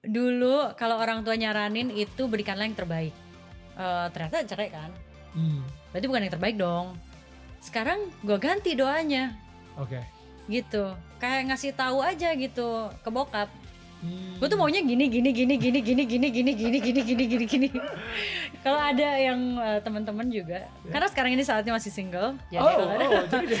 dulu kalau orang tua nyaranin itu berikanlah yang terbaik. Uh, ternyata cerai kan? Hmm. Berarti bukan yang terbaik dong. Sekarang gue ganti doanya. Oke. Okay. Gitu. Kayak ngasih tahu aja gitu ke bokap. Hmm. Gue tuh maunya gini gini gini gini gini gini gini gini gini gini gini gini. kalau ada yang uh, teman-teman juga, yeah. karena sekarang ini saatnya masih single. Ya oh, oh jadi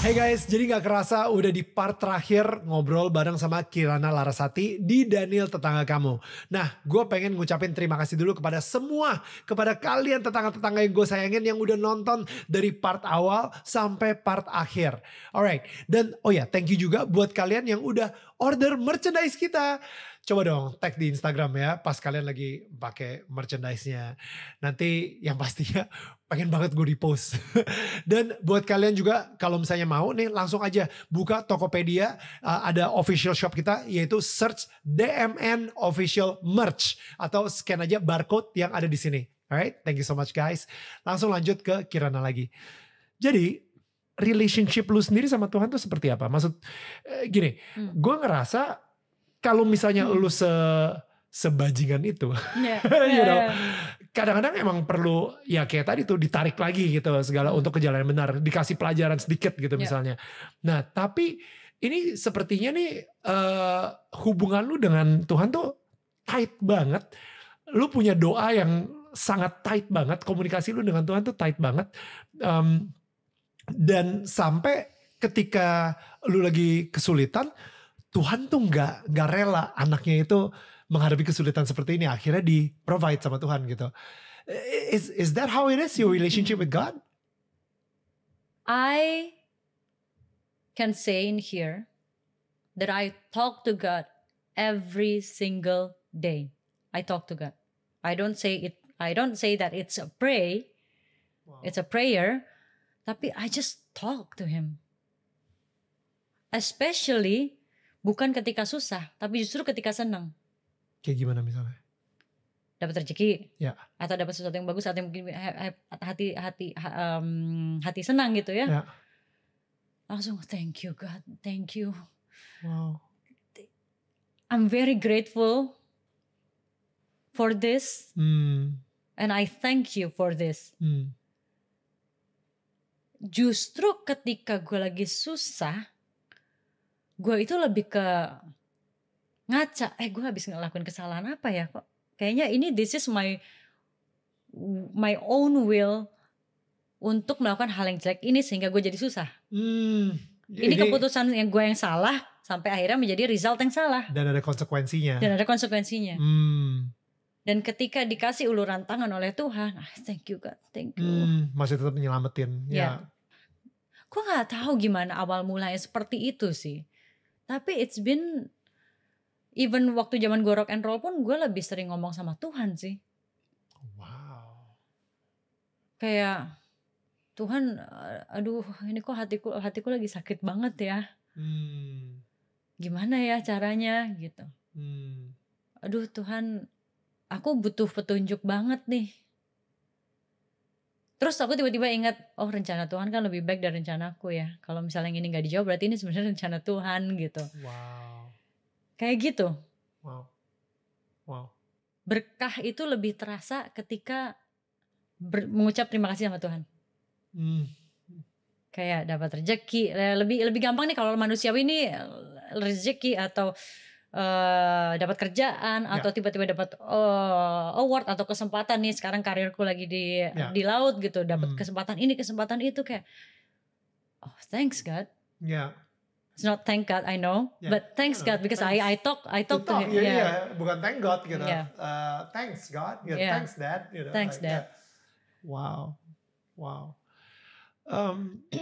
Hey guys, jadi nggak kerasa udah di part terakhir ngobrol bareng sama Kirana Larasati di Daniel Tetangga Kamu. Nah, gue pengen ngucapin terima kasih dulu kepada semua, kepada kalian tetangga-tetangga yang gue sayangin yang udah nonton dari part awal sampai part akhir. Alright, dan oh ya, yeah, thank you juga buat kalian yang udah order merchandise kita. Coba dong tag di Instagram ya pas kalian lagi pakai merchandise-nya. Nanti yang pastinya pengen banget gue repost. Dan buat kalian juga kalau misalnya mau nih langsung aja buka Tokopedia eh, ada official shop kita yaitu search DMN official merch atau scan aja barcode yang ada di sini. Alright, thank you so much guys. Langsung lanjut ke Kirana lagi. Jadi relationship lu sendiri sama Tuhan tuh seperti apa? Maksud eh, gini, hmm. gue ngerasa kalau misalnya hmm. lu se sebajingan itu, yeah. you ya, know, ya kadang-kadang emang perlu ya kayak tadi tuh ditarik lagi gitu segala untuk kejalan yang benar, dikasih pelajaran sedikit gitu yeah. misalnya. Nah, tapi ini sepertinya nih uh, hubungan lu dengan Tuhan tuh tight banget. Lu punya doa yang sangat tight banget, komunikasi lu dengan Tuhan tuh tight banget. Um, dan sampai ketika lu lagi kesulitan, Tuhan tuh nggak nggak rela anaknya itu menghadapi kesulitan seperti ini akhirnya di provide sama Tuhan gitu. Is is that how it is your relationship with God? I can say in here that I talk to God every single day. I talk to God. I don't say it I don't say that it's a pray. Wow. It's a prayer, tapi I just talk to him. Especially bukan ketika susah, tapi justru ketika senang. Kayak gimana misalnya? Dapat rezeki. Ya. Atau dapat sesuatu yang bagus atau yang mungkin hati hati um, hati senang gitu ya. ya. Langsung thank you God, thank you. Wow. I'm very grateful for this. Hmm. And I thank you for this. Hmm. Justru ketika gue lagi susah, gue itu lebih ke ngaca eh gue habis ngelakuin kesalahan apa ya kok kayaknya ini this is my my own will untuk melakukan hal yang jelek ini sehingga gue jadi susah hmm, jadi, ini keputusan yang gue yang salah sampai akhirnya menjadi result yang salah dan ada konsekuensinya dan ada konsekuensinya hmm. dan ketika dikasih uluran tangan oleh Tuhan ah, thank you God thank you hmm, masih tetap menyelamatin yeah. ya, ya. gue nggak tahu gimana awal mulanya seperti itu sih tapi it's been even waktu zaman gue rock and roll pun gue lebih sering ngomong sama Tuhan sih. Wow. Kayak Tuhan, eh, aduh ini kok hatiku hatiku lagi sakit banget ya. Hmm. Gimana ya caranya gitu. Hmm. Aduh Tuhan, aku butuh petunjuk banget nih. Terus aku tiba-tiba ingat, oh rencana Tuhan kan lebih baik dari rencanaku ya. Kalau misalnya yang ini nggak dijawab, berarti ini sebenarnya rencana Tuhan gitu. Wow Kayak gitu. Wow. Wow. Berkah itu lebih terasa ketika ber, mengucap terima kasih sama Tuhan. Hmm. Kayak dapat rezeki, eh, lebih lebih gampang nih kalau manusiawi ini eh, rezeki atau Uh, dapat kerjaan ya. atau tiba-tiba dapat uh, award atau kesempatan nih sekarang karirku lagi di yeah. di laut gitu dapat mm. kesempatan ini kesempatan itu kayak oh thanks God ya yeah. It's not thank God I know, yeah. but thanks God because thanks. I I talk I talk to, talk, him. Yeah, yeah. yeah, bukan thank God gitu. Yeah. Uh, thanks God, you know, yeah. thanks Dad, you know. Thanks like, Dad. Yeah. Wow, wow. Um,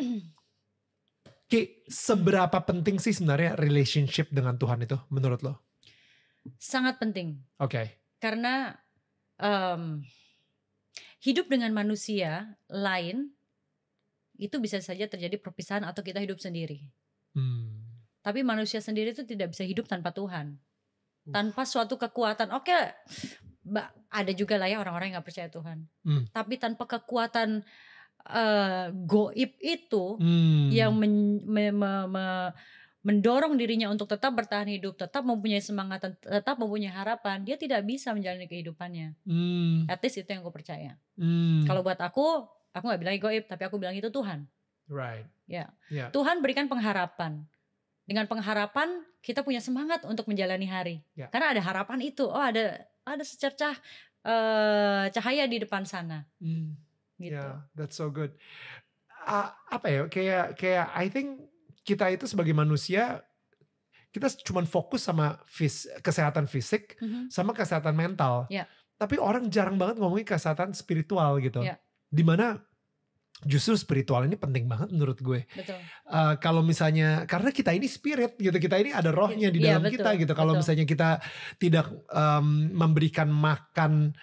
Ki, seberapa penting sih sebenarnya relationship dengan Tuhan itu menurut lo? Sangat penting. Oke. Okay. Karena um, hidup dengan manusia lain itu bisa saja terjadi perpisahan atau kita hidup sendiri Hmm. Tapi manusia sendiri itu tidak bisa hidup tanpa Tuhan. Tanpa suatu kekuatan. Oke, okay, ada juga lah ya orang-orang yang gak percaya Tuhan. Hmm. Tapi tanpa kekuatan uh, goib itu hmm. yang men, me, me, me, mendorong dirinya untuk tetap bertahan hidup, tetap mempunyai semangat, tetap mempunyai harapan, dia tidak bisa menjalani kehidupannya. Hmm. At least itu yang gue percaya. Hmm. Kalau buat aku, aku gak bilang goib, tapi aku bilang itu Tuhan. Right. Ya. Yeah. Tuhan berikan pengharapan. Dengan pengharapan kita punya semangat untuk menjalani hari. Yeah. Karena ada harapan itu. Oh ada ada secercah uh, cahaya di depan sana. Mm. Gitu. Yeah, that's so good. Uh, apa ya? Kayak kayak I think kita itu sebagai manusia kita cuma fokus sama fis, kesehatan fisik mm-hmm. sama kesehatan mental. Yeah. Tapi orang jarang banget ngomongin kesehatan spiritual gitu. Yeah. Dimana justru spiritual ini penting banget menurut gue. Betul. Uh, kalau misalnya karena kita ini spirit gitu, kita ini ada rohnya iya, di dalam ya, kita gitu. Kalau misalnya kita tidak um, memberikan makan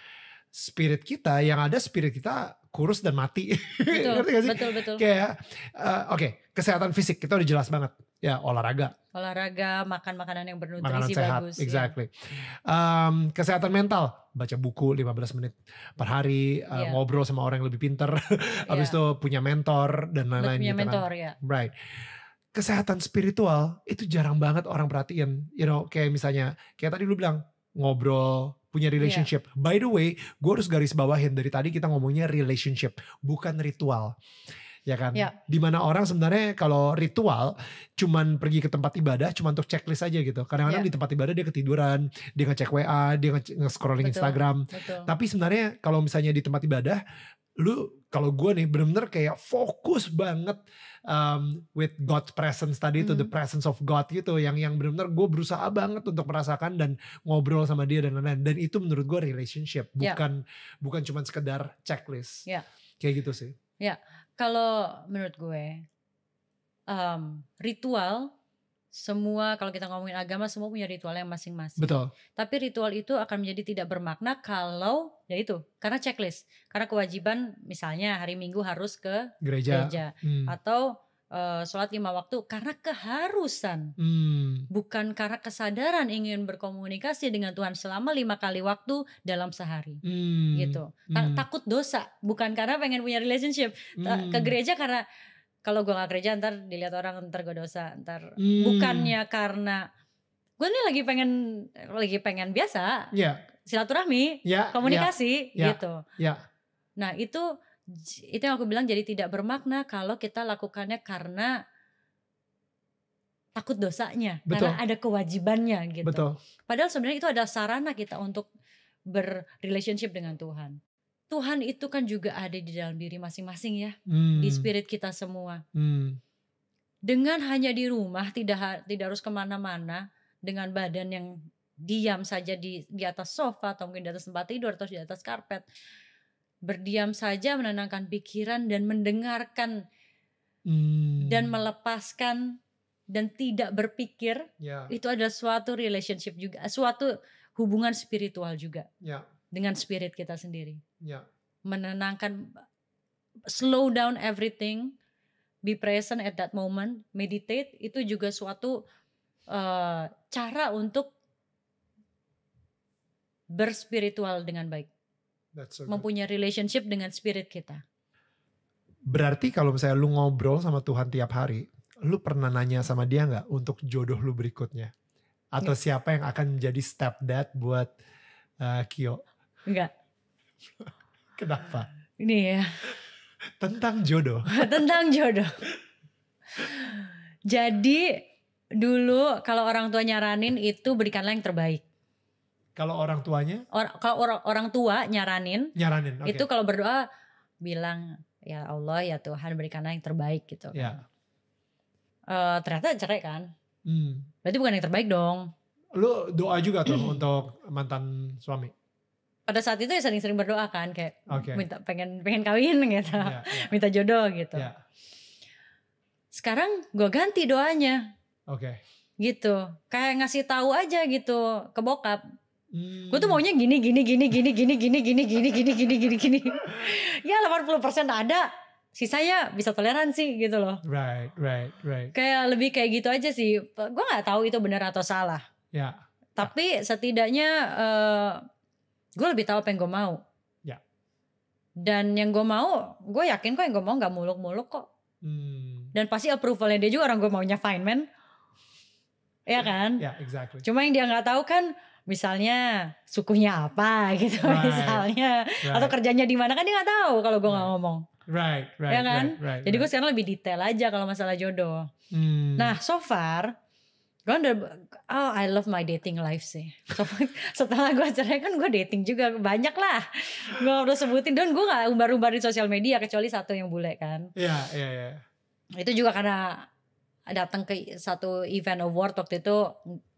spirit kita, yang ada spirit kita kurus dan mati. Betul, gak sih? Betul, betul. Kayak uh, oke, okay, kesehatan fisik kita udah jelas banget ya olahraga olahraga makan makanan yang bernutrisi makanan sehat, bagus ya. exactly ya. um, kesehatan mental baca buku 15 menit per hari yeah. uh, iya. ngobrol sama orang yang lebih pinter yeah. abis iya. itu punya mentor dan lain-lain punya gitu kan. mentor kan. ya right kesehatan spiritual itu jarang banget orang perhatiin you know kayak misalnya kayak tadi lu bilang ngobrol punya iya. relationship. Yeah. By the way, gue harus garis bawahin dari tadi kita ngomongnya relationship, bukan ritual ya kan? Ya. Dimana orang sebenarnya kalau ritual cuman pergi ke tempat ibadah cuman untuk checklist aja gitu. Kadang-kadang ya. di tempat ibadah dia ketiduran, dia ngecek WA, dia nge-scrolling nge Instagram. Betul. Tapi sebenarnya kalau misalnya di tempat ibadah lu kalau gue nih bener-bener kayak fokus banget um, with God's presence tadi itu mm. the hmm. presence of God gitu yang yang bener-bener gue berusaha banget untuk merasakan dan ngobrol sama dia dan lain-lain dan itu menurut gue relationship ya. bukan yeah. bukan cuman sekedar checklist yeah. kayak gitu sih Ya, kalau menurut gue um, ritual semua kalau kita ngomongin agama semua punya ritual yang masing-masing. Betul. Tapi ritual itu akan menjadi tidak bermakna kalau ya itu karena checklist, karena kewajiban misalnya hari Minggu harus ke gereja, gereja. Hmm. atau uh, sholat lima waktu karena keharusan, hmm. bukan karena kesadaran ingin berkomunikasi dengan Tuhan selama lima kali waktu dalam sehari, hmm. gitu. Ta hmm. Takut dosa, bukan karena pengen punya relationship Ta hmm. ke gereja karena kalau gue gak gereja ntar dilihat orang ntar gue dosa, ntar hmm. bukannya karena gue nih lagi pengen lagi pengen biasa, yeah. silaturahmi, yeah, ya, komunikasi, yeah, gitu. Yeah. Nah itu itu yang aku bilang jadi tidak bermakna kalau kita lakukannya karena takut dosanya Betul. karena ada kewajibannya gitu. Betul. Padahal sebenarnya itu adalah sarana kita untuk berrelationship dengan Tuhan. Tuhan itu kan juga ada di dalam diri masing-masing ya, hmm. di spirit kita semua. Hmm. Dengan hanya di rumah, tidak tidak harus kemana-mana, dengan badan yang diam saja di di atas sofa atau mungkin di atas tempat tidur atau di atas karpet, berdiam saja menenangkan pikiran dan mendengarkan hmm. dan melepaskan dan tidak berpikir yeah. itu adalah suatu relationship juga suatu hubungan spiritual juga yeah. dengan spirit kita sendiri yeah. menenangkan slow down everything be present at that moment meditate itu juga suatu uh, cara untuk berspiritual dengan baik That's so good. mempunyai relationship dengan spirit kita. Berarti kalau misalnya lu ngobrol sama Tuhan tiap hari, lu pernah nanya sama dia nggak untuk jodoh lu berikutnya? Atau siapa yang akan jadi stepdad buat uh, Kyo? Enggak. Kenapa? Ini ya. Tentang jodoh. Tentang jodoh. Jadi dulu kalau orang tua nyaranin itu berikanlah yang terbaik. Kalau orang tuanya? Or, kalau orang orang tua nyaranin. Nyaranin. Okay. Itu kalau berdoa bilang ya Allah ya Tuhan berikanlah yang terbaik gitu. Ya. Uh, ternyata cerai kan. Hmm. Berarti bukan yang terbaik dong. Lu doa juga tuh untuk mantan suami? Pada saat itu ya sering-sering berdoa kan kayak okay. minta pengen pengen kawin gitu, yeah, yeah. minta jodoh gitu. Yeah. Sekarang gue ganti doanya. Okay. Gitu, kayak ngasih tahu aja gitu ke bokap Hmm. Gue tuh maunya gini gini gini gini gini gini gini gini gini gini gini gini. ya 80% ada. Sisanya bisa toleransi gitu loh. Right, right, right. Kayak lebih kayak gitu aja sih. Gue nggak tahu itu benar atau salah. Ya. Yeah. Tapi setidaknya uh, gue lebih tahu apa yang gue mau. Ya. Yeah. Dan yang gue mau, gue yakin kok yang gue mau nggak muluk-muluk kok. Hmm. Dan pasti approvalnya dia juga orang gue maunya fine man. ya yeah, kan? Ya, exactly. Cuma yang dia nggak tahu kan misalnya sukunya apa gitu right. misalnya right. atau kerjanya di mana kan dia nggak tahu kalau gue nggak right. ngomong right right ya kan right, right, jadi gue sekarang lebih detail aja kalau masalah jodoh hmm. nah so far gue udah oh I love my dating life sih so, setelah gue cerai kan gue dating juga banyak lah gue udah sebutin dan gue nggak umbar umbar di sosial media kecuali satu yang bule kan iya yeah, iya yeah, iya yeah. itu juga karena datang ke satu event award waktu itu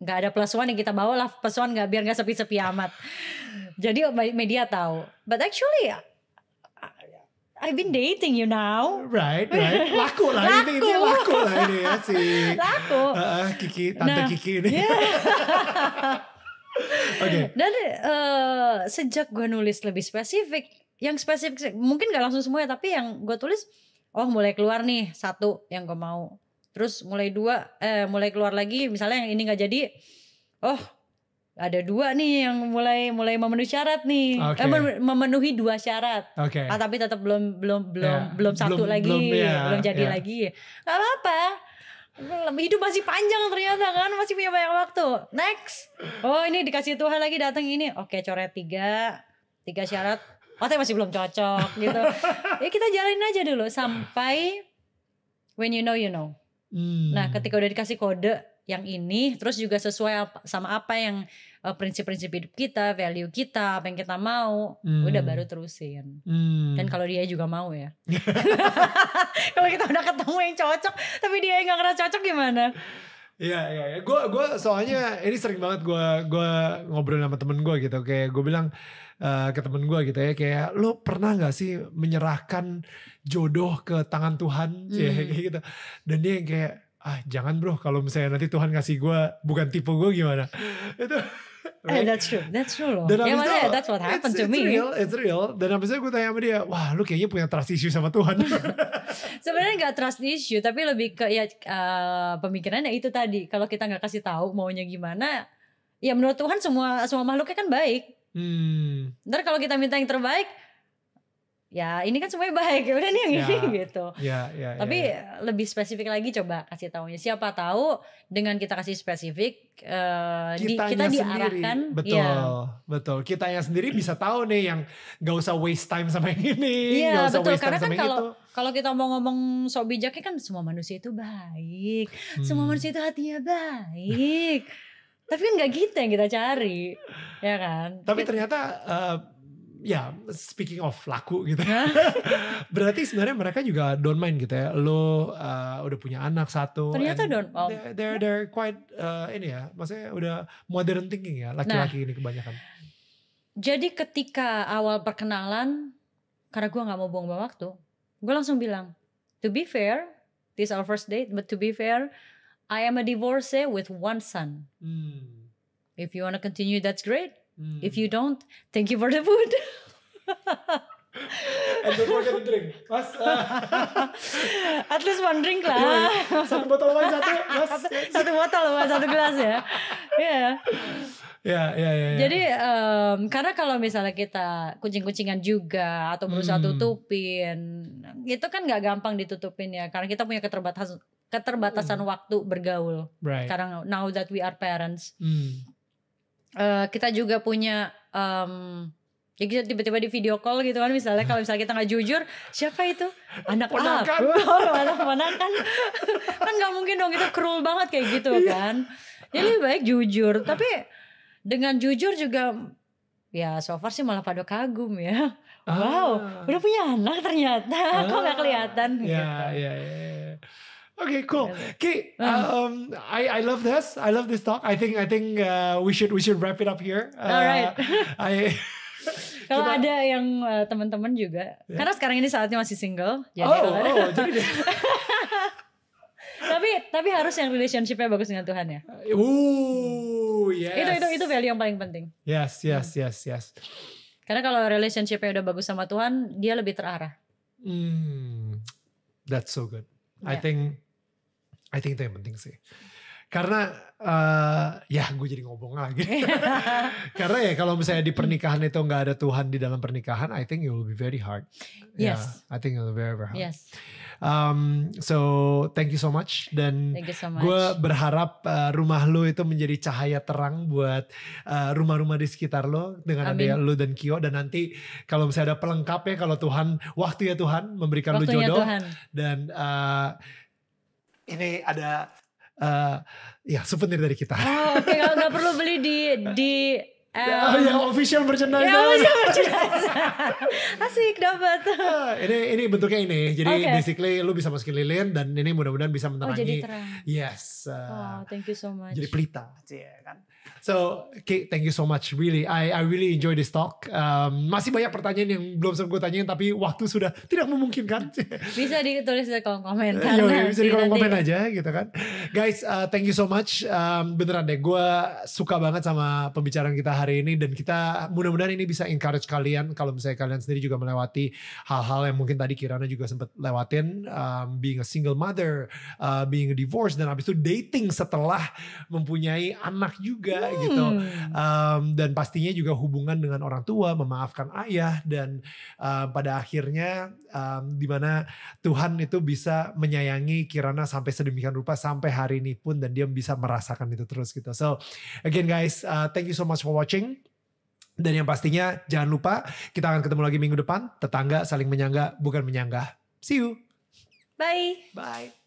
nggak ada plus one yang kita bawa lah plus one nggak biar nggak sepi-sepi amat jadi media tahu but actually I've been dating you now. Right, right. Laku lah laku. ini, ini laku lah ini ya si laku. Uh, Kiki, tante nah, Kiki ini. Yeah. Oke. okay. Dan uh, sejak gue nulis lebih spesifik, yang spesifik mungkin gak langsung semua ya, tapi yang gue tulis, oh mulai keluar nih satu yang gue mau terus mulai dua eh mulai keluar lagi misalnya yang ini nggak jadi oh ada dua nih yang mulai mulai memenuhi syarat nih okay. eh, memenuhi dua syarat okay. ah, tapi tetap belum belum ya, belum yeah. belum satu belum, lagi belum, yeah, belum jadi yeah. lagi nggak apa apa hidup masih panjang ternyata kan masih punya banyak waktu next oh ini dikasih Tuhan lagi datang ini oke coret tiga tiga syarat oh masih belum cocok gitu ya kita jalanin aja dulu sampai when you know you know Hmm. Nah, ketika udah dikasih kode yang ini, terus juga sesuai sama apa yang eh, prinsip-prinsip hidup kita, value kita, apa yang kita mau, hmm. udah baru terusin. Hmm. Dan kalau dia juga mau ya. kalau kita udah ketemu yang cocok, tapi dia yang gak ngerasa cocok gimana? Iya iya, iya. gue gue soalnya ini sering banget gue gue ngobrol sama temen gue gitu, kayak gue bilang uh, ke temen gue gitu ya kayak lo pernah nggak sih menyerahkan jodoh ke tangan Tuhan mm. ya kayak gitu dan dia yang kayak ah jangan bro kalau misalnya nanti Tuhan ngasih gue bukan tipe gue gimana itu eh, right? eh, that's true that's true loh dan yeah, itu, that's what happened it's, to it's me real, it's real dan abis itu gue tanya sama dia wah lu kayaknya punya trust issue sama Tuhan sebenarnya gak trust issue tapi lebih ke ya uh, pemikirannya itu tadi kalau kita gak kasih tahu maunya gimana ya menurut Tuhan semua semua makhluknya kan baik Hmm. Ntar kalau kita minta yang terbaik, ya ini kan semuanya baik ya udah nih yang ya, ini gitu. Ya, ya, ya Tapi ya, ya. lebih spesifik lagi coba kasih tahunya siapa tahu dengan kita kasih spesifik uh, kita diarahkan. Iya. Betul, ya. betul. yang sendiri bisa tahu nih yang gak usah waste time sama yang ini. Iya betul karena kan kalau kalau kita mau ngomong sok bijaknya kan semua manusia itu baik, hmm. semua manusia itu hatinya baik. tapi kan nggak gitu yang kita cari ya kan tapi iya. ternyata uh, ya speaking of laku gitu berarti sebenarnya mereka juga don't mind gitu ya lo uh, udah punya anak satu ternyata don't oh. they're, they're they're quite uh, ini ya maksudnya udah modern thinking ya laki-laki nah, ini kebanyakan jadi ketika awal perkenalan karena gue nggak mau buang-buang waktu gue langsung bilang to be fair this our first date but to be fair I am a divorcee with one son. Hmm. If you want to continue, that's great. Hmm. If you don't, thank you for the food. And don't forget to drink, mas. At least one drink lah. Yeah, iya. Satu botol wine satu, mas. satu botol lagi satu gelas ya. Iya. Ya. Ya, ya, ya. Jadi um, karena kalau misalnya kita kucing-kucingan juga atau berusaha hmm. tutupin, itu kan nggak gampang ditutupin ya. Karena kita punya keterbatasan keterbatasan mm. waktu bergaul. Right. Karena now that we are parents, mm. uh, kita juga punya um, ya kita tiba-tiba di video call gitu kan misalnya kalau misalnya kita nggak jujur siapa itu anak ponakan oh, anak mana kan Kan nggak mungkin dong itu cruel banget kayak gitu iya. kan jadi lebih baik jujur tapi dengan jujur juga ya so far sih malah pada kagum ya ah. wow ah. udah punya anak ternyata ah. kok nggak ah. kelihatan ya, gitu. ya, ya, ya. Okay, cool. Okay, uh. um, I, I love this. I love this talk. I think I think uh, we should we should wrap it up here. Uh, Alright. I Kalau ada yang uh, teman-teman juga, yeah. karena sekarang ini saatnya masih single, Ya oh, oh, jadi tapi tapi harus yang relationshipnya bagus dengan Tuhan ya. Uh, yes. Itu itu itu value yang paling penting. Yes, yes, hmm. yes, yes. Karena kalau relationshipnya udah bagus sama Tuhan, dia lebih terarah. Hmm, that's so good. Yeah. I think I think itu yang penting sih. Karena uh, ya gue jadi ngomong lagi. Karena ya kalau misalnya di pernikahan itu nggak ada Tuhan di dalam pernikahan, I think it will be very hard. Yes. Yeah, I think it will be very, very hard. Yes. Um, so thank you so much dan so gue berharap uh, rumah lo itu menjadi cahaya terang buat eh, rumah-rumah di sekitar lo dengan Amin. ada lo dan Kio dan nanti kalau misalnya ada pelengkapnya kalau Tuhan waktu ya Tuhan memberikan lo jodoh Tuhan. dan uh, ini ada uh, ya souvenir dari kita. Oh, Oke, okay. nggak perlu beli di di Um, oh, yang official merchandise. Yang official oh, merchandise. Asik dapat. Ah, ini ini bentuknya ini. Jadi okay. basically lu bisa masukin lilin dan ini mudah-mudahan bisa menerangi. Oh, jadi terang. Yes. Uh, eh, wow, oh, thank you so much. Jadi pelita. Iya kan. So, okay, thank you so much. Really, I I really enjoy this talk. Um, masih banyak pertanyaan yang belum sempat gue tanyain, tapi waktu sudah tidak memungkinkan. bisa ditulis di kolom komentar. Iya, iya bisa di kolom komen aja gitu kan. Guys, uh, thank you so much. Um, beneran deh, gue suka banget sama pembicaraan kita hari ini dan kita mudah-mudahan ini bisa encourage kalian kalau misalnya kalian sendiri juga melewati hal-hal yang mungkin tadi Kirana juga sempat lewatin, um, being a single mother, uh, being a divorce, dan abis itu dating setelah mempunyai anak juga juga hmm. gitu um, dan pastinya juga hubungan dengan orang tua memaafkan ayah dan um, pada akhirnya um, dimana Tuhan itu bisa menyayangi Kirana sampai sedemikian rupa sampai hari ini pun dan dia bisa merasakan itu terus gitu so again guys uh, thank you so much for watching dan yang pastinya jangan lupa kita akan ketemu lagi minggu depan tetangga saling menyangga bukan menyanggah see you bye bye